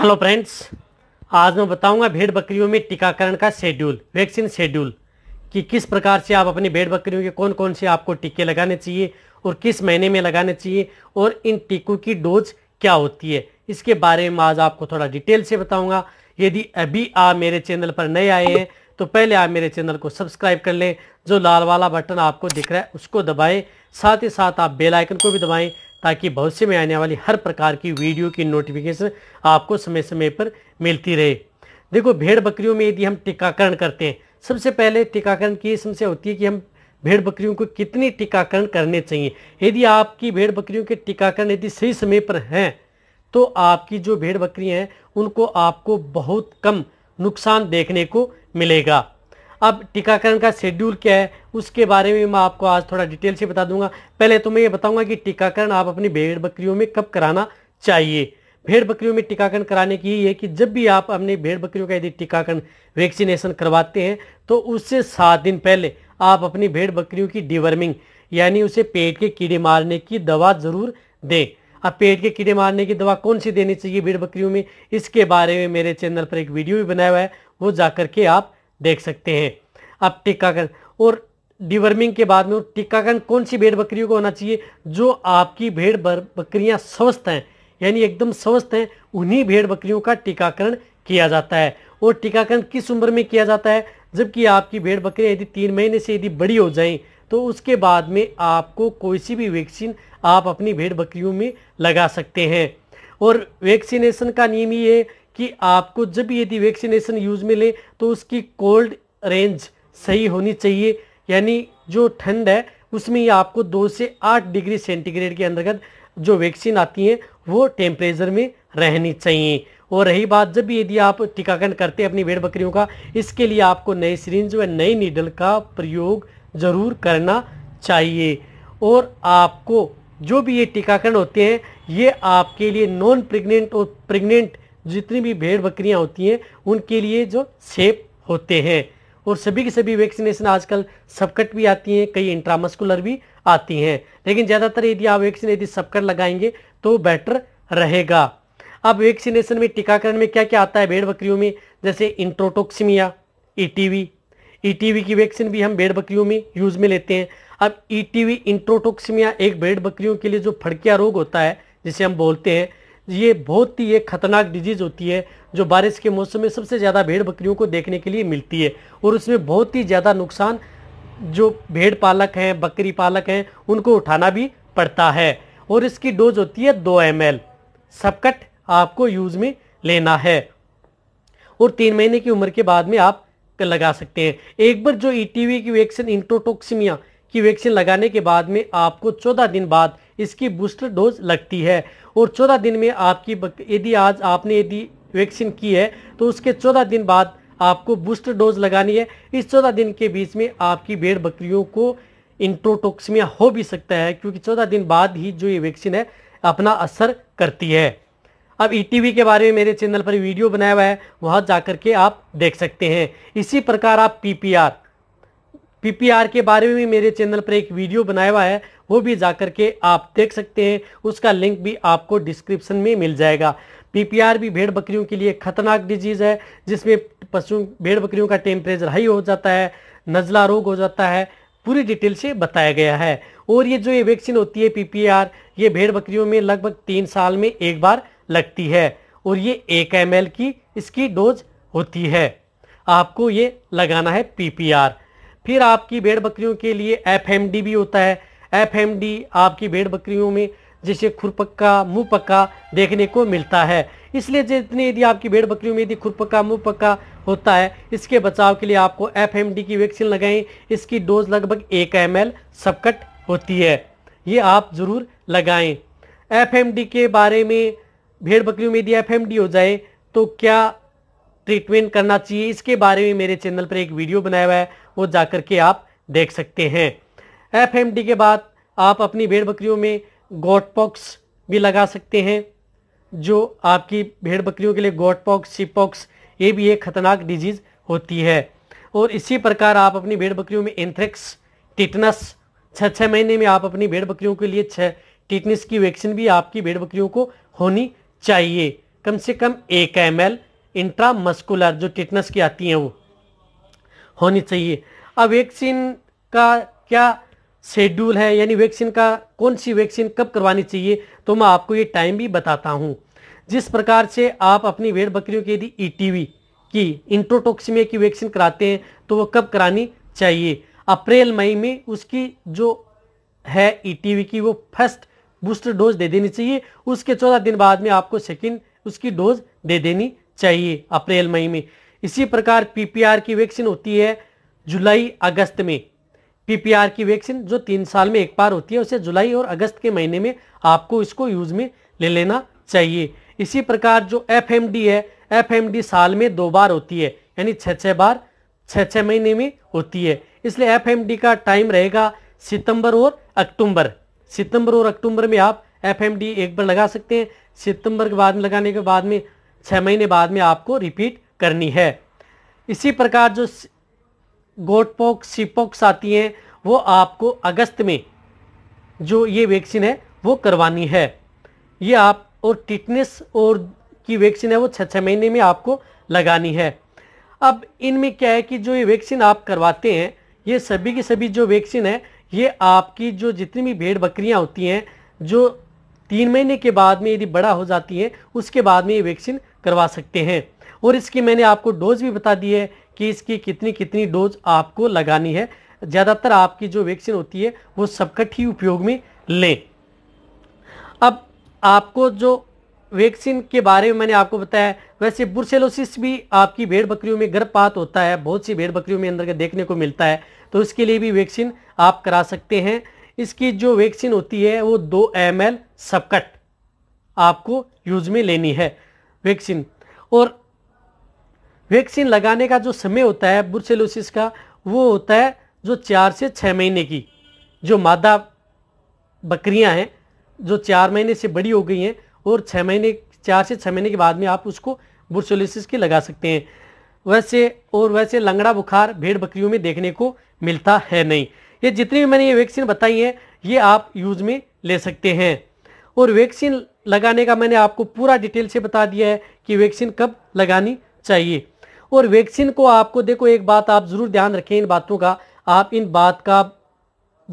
hello friends आज मैं बताऊंगा भेड़ बकरियों में टीकाकरण का शेड्यूल वैक्सीन शेड्यूल कि किस प्रकार से आप अपनी भेड़ बकरियों के कौन कौन से आपको टीके लगाने चाहिए और किस महीने में लगाने चाहिए और इन टीकों की डोज क्या होती है इसके बारे में आज आपको थोड़ा डिटेल से बताऊंगा यदि अभी आप मेरे चैनल पर नए आए हैं तो पहले आप मेरे चैनल को सब्सक्राइब कर लें जो लाल वाला बटन आपको दिख रहा है उसको दबाएँ साथ ही साथ आप बेलाइकन को भी दबाएँ ताकि भविष्य में आने वाली हर प्रकार की वीडियो की नोटिफिकेशन आपको समय समय पर मिलती रहे देखो भेड़ बकरियों में यदि हम टीकाकरण करते हैं सबसे पहले टीकाकरण की समस्या होती है कि हम भेड़ बकरियों को कितनी टीकाकरण करने चाहिए यदि आपकी भेड़ बकरियों के टीकाकरण यदि सही समय पर हैं तो आपकी जो भेड़ बकरियाँ हैं उनको आपको बहुत कम नुकसान देखने को मिलेगा अब टीकाकरण का शेड्यूल क्या है उसके बारे में मैं आपको आज थोड़ा डिटेल से बता दूंगा पहले तो मैं ये बताऊंगा कि टीकाकरण आप अपनी भेड़ बकरियों में कब कराना चाहिए भेड़ बकरियों में टीकाकरण कराने की ये कि जब भी आप अपनी भेड़ बकरियों का यदि टीकाकरण वैक्सीनेशन करवाते हैं तो उससे सात दिन पहले आप अपनी भेड़ बकरियों की डिवर्मिंग यानी उसे पेट के कीड़े मारने की दवा ज़रूर दें अब पेट के कीड़े मारने की दवा कौन सी देनी चाहिए भेड़ बकरियों में इसके बारे में मेरे चैनल पर एक वीडियो भी बनाया हुआ है वो जाकर के आप देख सकते हैं अब टीकाकरण और डिवर्मिंग के बाद में टीकाकरण कौन सी भेड़ बकरियों को होना चाहिए जो आपकी भेड़ बकरियां स्वस्थ हैं यानी एकदम स्वस्थ हैं उन्हीं भेड़ बकरियों का टीकाकरण किया जाता है और टीकाकरण किस उम्र में किया जाता है जबकि आपकी भेड़ बकरियाँ यदि तीन महीने से यदि बड़ी हो जाएं तो उसके बाद में आपको कोई सी भी वैक्सीन आप अपनी भेड़ बकरियों में लगा सकते हैं और वैक्सीनेशन का नियम ये है कि आपको जब यदि वैक्सीनेशन यूज में लें तो उसकी कोल्ड रेंज सही होनी चाहिए यानी जो ठंड है उसमें ही आपको दो से आठ डिग्री सेंटीग्रेड के अंतर्गत जो वैक्सीन आती है वो टेम्परेचर में रहनी चाहिए और रही बात जब भी यदि आप टीकाकरण करते हैं अपनी भेड़ बकरियों का इसके लिए आपको नए सिरिंज व नए नीडल का प्रयोग जरूर करना चाहिए और आपको जो भी ये टीकाकरण होते हैं ये आपके लिए नॉन प्रेग्नेंट और प्रेग्नेंट जितनी भी भेड़ बकरियाँ होती हैं उनके लिए जो सेप होते हैं और सभी की सभी वैक्सीनेशन आजकल सबकट भी आती हैं कई इंट्रामस्कुलर भी आती हैं लेकिन ज़्यादातर यदि आप वैक्सीन यदि सबकट लगाएंगे तो बेटर रहेगा अब वैक्सीनेशन में टीकाकरण में क्या क्या आता है भेड़ बकरियों में जैसे इंट्रोटोक्सीमिया ईटीवी ईटीवी की वैक्सीन भी हम भेड़ बकरियों में यूज में लेते हैं अब ईटीवी इंट्रोटोक्सीमिया एक भेड़ बकरियों के लिए जो फड़किया रोग होता है जिसे हम बोलते हैं ये बहुत ही एक खतरनाक डिजीज़ होती है जो बारिश के मौसम में सबसे ज़्यादा भेड़ बकरियों को देखने के लिए मिलती है और उसमें बहुत ही ज़्यादा नुकसान जो भेड़ पालक हैं बकरी पालक हैं उनको उठाना भी पड़ता है और इसकी डोज होती है दो एम एल सबकट आपको यूज़ में लेना है और तीन महीने की उम्र के बाद में आप लगा सकते हैं एक बार जो ई e की वैक्सीन इंट्रोटोक्सिमिया की वैक्सीन लगाने के बाद में आपको चौदह दिन बाद इसकी बूस्टर डोज लगती है और चौदह दिन में आपकी यदि आज आपने यदि वैक्सीन की है तो उसके चौदह दिन बाद आपको बूस्टर डोज लगानी है इस चौदह दिन के बीच में आपकी भेड़ बकरियों को इंट्रोटोक्समिया हो भी सकता है क्योंकि चौदह दिन बाद ही जो ये वैक्सीन है अपना असर करती है अब ईटीवी e के बारे में मेरे चैनल पर वीडियो बनाया हुआ है वहाँ जा के आप देख सकते हैं इसी प्रकार आप पीपीआर पीपीआर के बारे में भी मेरे चैनल पर एक वीडियो बनाया हुआ है वो भी जाकर के आप देख सकते हैं उसका लिंक भी आपको डिस्क्रिप्शन में मिल जाएगा पीपीआर भी भेड़ बकरियों के लिए खतरनाक डिजीज़ है जिसमें पशु भेड़ बकरियों का टेम्परेचर हाई हो जाता है नज़ला रोग हो जाता है पूरी डिटेल से बताया गया है और ये जो ये वैक्सीन होती है पीपीआर ये भेड़ बकरियों में लगभग तीन साल में एक बार लगती है और ये एक एम की इसकी डोज होती है आपको ये लगाना है पीपीआर फिर आपकी भेड़ बकरियों के लिए एफ भी होता है एफएमडी आपकी भेड़ बकरियों में जैसे खुरपक्का मुँह पक्का देखने को मिलता है इसलिए जितने यदि आपकी भेड़ बकरियों में यदि खुरपक्का मुँह पक्का होता है इसके बचाव के लिए आपको एफएमडी की वैक्सीन लगाएं इसकी डोज लगभग एक एम एल सबकट होती है ये आप ज़रूर लगाएं एफएमडी के बारे में भेड़ बकरियों में यदि डी हो जाए तो क्या ट्रीटमेंट करना चाहिए इसके बारे में मेरे चैनल पर एक वीडियो बनाया हुआ है वो जाकर के आप देख सकते हैं एफ के बाद आप अपनी भेड़ बकरियों में गोटपॉक्स भी लगा सकते हैं जो आपकी भेड़ बकरियों के लिए गोटपॉक्स चिपॉक्स ये भी एक खतरनाक डिजीज़ होती है और इसी प्रकार आप अपनी भेड़ बकरियों में एंथ्रेक्स टिटनस छः छः महीने में आप अपनी भेड़ बकरियों के लिए छः टिटनस की वैक्सीन भी आपकी भेड़ बकरियों को होनी चाहिए कम से कम एक एम एल इंट्रामस्कुलर जो टिटनस की आती हैं वो होनी चाहिए अब वैक्सीन का क्या शेड्यूल है यानी वैक्सीन का कौन सी वैक्सीन कब करवानी चाहिए तो मैं आपको ये टाइम भी बताता हूँ जिस प्रकार से आप अपनी वेड़ बकरियों e की यदि ई की इंट्रोटोक्सीमिया की वैक्सीन कराते हैं तो वो कब करानी चाहिए अप्रैल मई में उसकी जो है ई e की वो फर्स्ट बूस्टर डोज दे देनी चाहिए उसके चौदह दिन बाद में आपको सेकेंड उसकी डोज दे देनी चाहिए अप्रैल मई में इसी प्रकार पीपीआर की वैक्सीन होती है जुलाई अगस्त में पीपीआर की वैक्सीन जो तीन साल में एक बार होती है उसे जुलाई और अगस्त के महीने में आपको इसको यूज में ले लेना चाहिए इसी प्रकार जो एफ है एफ साल में दो बार होती है यानी छः छः बार छः छः महीने में होती है इसलिए एफ का टाइम रहेगा सितंबर और अक्टूबर सितंबर और अक्टूबर में आप एफ एक बार लगा सकते हैं सितंबर के बाद में लगाने के बाद में छः महीने बाद में आपको रिपीट करनी है इसी प्रकार जो गोट गोटपोक सीपोक्स आती हैं वो आपको अगस्त में जो ये वैक्सीन है वो करवानी है ये आप और टिटनेस और की वैक्सीन है वो छः छः महीने में आपको लगानी है अब इनमें क्या है कि जो ये वैक्सीन आप करवाते हैं ये सभी की सभी जो वैक्सीन है ये आपकी जो जितनी भी भेड़ बकरियाँ होती हैं जो तीन महीने के बाद में यदि बड़ा हो जाती है उसके बाद में ये वैक्सीन करवा सकते हैं और इसकी मैंने आपको डोज भी बता दी है कि इसकी कितनी कितनी डोज आपको लगानी है ज़्यादातर आपकी जो वैक्सीन होती है वो सबकट ही उपयोग में लें अब आपको जो वैक्सीन के बारे में मैंने आपको बताया वैसे बुरसेलोसिस भी आपकी भेड़ बकरियों में गर्भपात होता है बहुत सी भेड़ बकरियों में अंदर के देखने को मिलता है तो इसके लिए भी वैक्सीन आप करा सकते हैं इसकी जो वैक्सीन होती है वो दो एम एल सबकट आपको यूज में लेनी है वैक्सीन और वैक्सीन लगाने का जो समय होता है बुरसेलोसिस का वो होता है जो चार से छः महीने की जो मादा बकरियां हैं जो चार महीने से बड़ी हो गई हैं और छः महीने चार से छः महीने के बाद में आप उसको बुरसेलोसिस की लगा सकते हैं वैसे और वैसे लंगड़ा बुखार भेड़ बकरियों में देखने को मिलता है नहीं ये जितनी भी मैंने ये वैक्सीन बताई है ये आप यूज़ में ले सकते हैं और वैक्सीन लगाने का मैंने आपको पूरा डिटेल से बता दिया है कि वैक्सीन कब लगानी चाहिए और वैक्सीन को आपको देखो एक बात आप ज़रूर ध्यान रखें इन बातों का आप इन बात का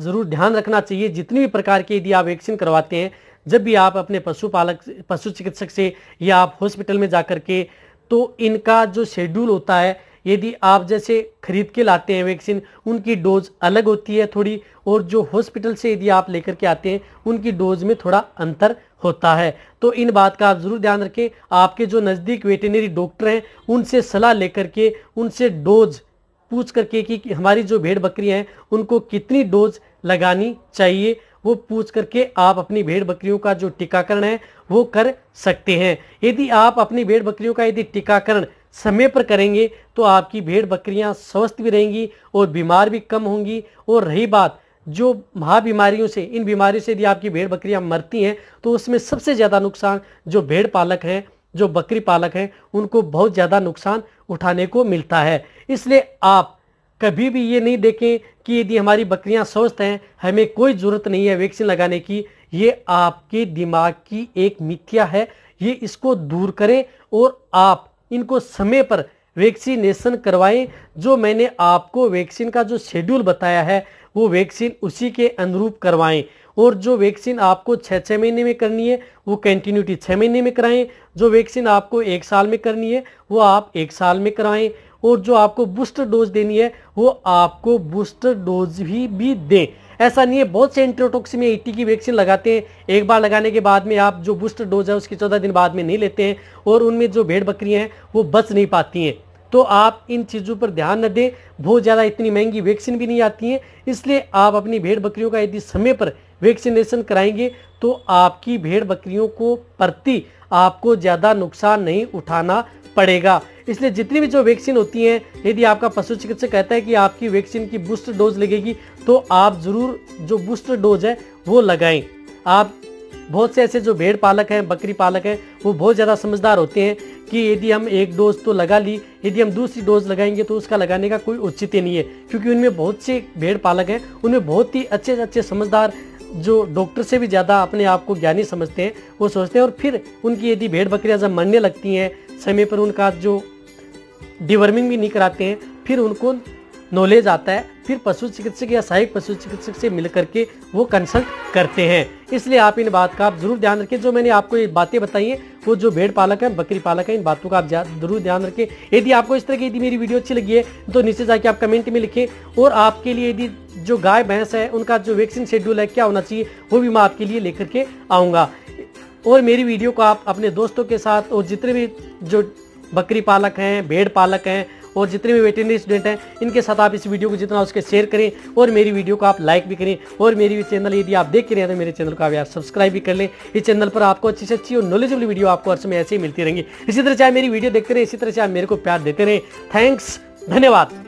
ज़रूर ध्यान रखना चाहिए जितनी भी प्रकार की यदि आप वैक्सीन करवाते हैं जब भी आप अपने पशुपालक पशु चिकित्सक से या आप हॉस्पिटल में जा कर के तो इनका जो शेड्यूल होता है यदि आप जैसे खरीद के लाते हैं वैक्सीन उनकी डोज अलग होती है थोड़ी और जो हॉस्पिटल से यदि आप लेकर के आते हैं उनकी डोज में थोड़ा अंतर होता है तो इन बात का आप ज़रूर ध्यान रखें आपके जो नज़दीक वेटनरी डॉक्टर हैं उनसे सलाह लेकर के उनसे डोज पूछ करके कि हमारी जो भेड़ बकरियाँ हैं उनको कितनी डोज लगानी चाहिए वो पूछ करके आप अपनी भेड़ बकरियों का जो टीकाकरण है वो कर सकते हैं यदि आप अपनी भेड़ बकरियों का यदि टीकाकरण समय पर करेंगे तो आपकी भेड़ बकरियां स्वस्थ भी रहेंगी और बीमार भी कम होंगी और रही बात जो महाबीमारियों से इन बीमारियों से यदि आपकी भेड़ बकरियां मरती हैं तो उसमें सबसे ज़्यादा नुकसान जो भेड़ पालक हैं जो बकरी पालक हैं उनको बहुत ज़्यादा नुकसान उठाने को मिलता है इसलिए आप कभी भी ये नहीं देखें कि यदि हमारी बकरियां स्वस्थ हैं हमें कोई ज़रूरत नहीं है वैक्सीन लगाने की ये आपके दिमाग की एक मिथ्या है ये इसको दूर करें और आप इनको समय पर वैक्सीनेशन करवाएं जो मैंने आपको वैक्सीन का जो शेड्यूल बताया है वो वैक्सीन उसी के अनुरूप करवाएं और जो वैक्सीन आपको छः छः महीने में करनी है वो कंटिन्यूटी छः महीने में कराएं जो वैक्सीन आपको एक साल में करनी है वो आप एक साल में कराएं और जो आपको बूस्टर डोज देनी है वो आपको बूस्टर डोज भी, भी दें ऐसा नहीं है बहुत से एंट्रोटोक्सी में एटी e की वैक्सीन लगाते हैं एक बार लगाने के बाद में आप जो बूस्टर डोज है उसकी चौदह दिन बाद में नहीं लेते हैं और उनमें जो भेड़ बकरियाँ हैं वो बच नहीं पाती हैं तो आप इन चीज़ों पर ध्यान न दें बहुत ज़्यादा इतनी महंगी वैक्सीन भी नहीं आती हैं इसलिए आप अपनी भेड़ बकरियों का यदि समय पर वैक्सीनेशन कराएंगे तो आपकी भेड़ बकरियों को प्रति आपको ज़्यादा नुकसान नहीं उठाना पड़ेगा इसलिए जितनी भी जो वैक्सीन होती हैं यदि आपका पशु चिकित्सक कहता है कि आपकी वैक्सीन की बूस्टर डोज लगेगी तो आप ज़रूर जो बूस्टर डोज है वो लगाएं आप बहुत से ऐसे जो भेड़ पालक हैं बकरी पालक हैं वो बहुत ज़्यादा समझदार होते हैं कि यदि हम एक डोज तो लगा ली यदि हम दूसरी डोज लगाएंगे तो उसका लगाने का कोई औचित्य नहीं है क्योंकि उनमें बहुत से भेड़ पालक हैं उनमें बहुत ही अच्छे अच्छे समझदार जो डॉक्टर से भी ज़्यादा अपने आप को ज्ञानी समझते हैं वो सोचते हैं और फिर उनकी यदि भेड़ बकरियाँ जब मरने लगती हैं समय पर उनका जो डिवर्मिंग भी नहीं कराते हैं फिर उनको नॉलेज आता है फिर पशु चिकित्सक या सहायक पशु चिकित्सक से मिल करके वो कंसल्ट करते हैं इसलिए आप इन बात का आप जरूर ध्यान रखें जो मैंने आपको ये बातें बताई हैं वो जो भेड़ पालक है बकरी पालक है इन बातों का आप जरूर ध्यान रखें यदि आपको इस तरह की यदि मेरी वीडियो अच्छी लगी है तो नीचे जाके आप कमेंट में लिखें और आपके लिए यदि जो गाय भैंस है उनका जो वैक्सीन शेड्यूल है क्या होना चाहिए वो भी मैं आपके लिए लेकर के आऊँगा और मेरी वीडियो को आप अपने दोस्तों के साथ और जितने भी जो बकरी पालक हैं भेड़ पालक हैं और जितने भी वेटरनरी स्टूडेंट हैं इनके साथ आप इस वीडियो को जितना उसके शेयर करें और मेरी वीडियो को आप लाइक भी करें और मेरी चैनल यदि आप देख रहे हैं तो मेरे चैनल को आप सब्सक्राइब भी कर लें इस चैनल पर आपको अच्छी से अच्छी और नॉलेजेबल वीडियो आपको हर समय ऐसे ही मिलती रहेंगी इसी तरह से आप मेरी वीडियो देखते रहें इसी तरह से आप मेरे को प्यार देते रहें थैंक्स धन्यवाद